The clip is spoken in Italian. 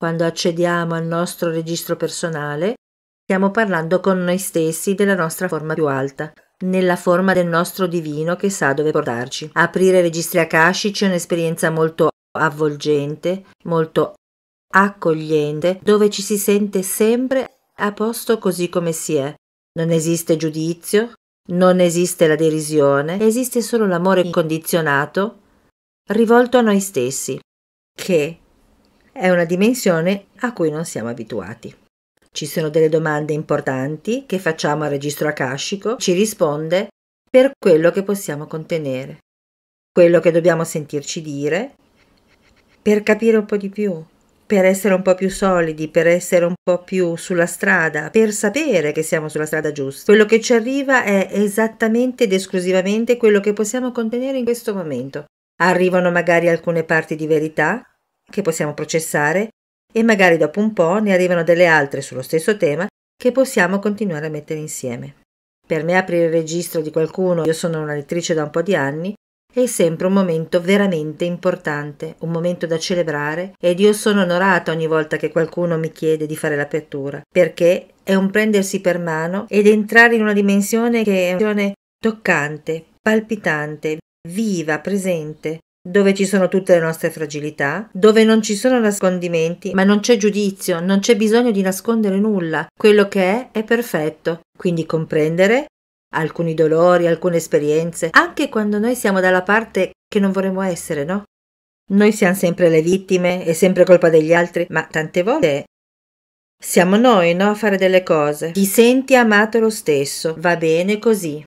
Quando accediamo al nostro registro personale, stiamo parlando con noi stessi della nostra forma più alta, nella forma del nostro divino che sa dove portarci. Aprire registri akashici è un'esperienza molto avvolgente, molto accogliente, dove ci si sente sempre a posto così come si è. Non esiste giudizio, non esiste la derisione, esiste solo l'amore incondizionato rivolto a noi stessi, che è una dimensione a cui non siamo abituati. Ci sono delle domande importanti che facciamo al registro akashico, ci risponde per quello che possiamo contenere, quello che dobbiamo sentirci dire, per capire un po' di più, per essere un po' più solidi, per essere un po' più sulla strada, per sapere che siamo sulla strada giusta. Quello che ci arriva è esattamente ed esclusivamente quello che possiamo contenere in questo momento. Arrivano magari alcune parti di verità, che possiamo processare e magari dopo un po' ne arrivano delle altre sullo stesso tema che possiamo continuare a mettere insieme. Per me aprire il registro di qualcuno, io sono una lettrice da un po' di anni, è sempre un momento veramente importante, un momento da celebrare ed io sono onorata ogni volta che qualcuno mi chiede di fare l'apertura, perché è un prendersi per mano ed entrare in una dimensione che è una dimensione toccante, palpitante, viva, presente, dove ci sono tutte le nostre fragilità, dove non ci sono nascondimenti, ma non c'è giudizio, non c'è bisogno di nascondere nulla, quello che è è perfetto, quindi comprendere alcuni dolori, alcune esperienze, anche quando noi siamo dalla parte che non vorremmo essere, no? Noi siamo sempre le vittime, è sempre colpa degli altri, ma tante volte siamo noi, no, a fare delle cose. Ti senti amato lo stesso, va bene così.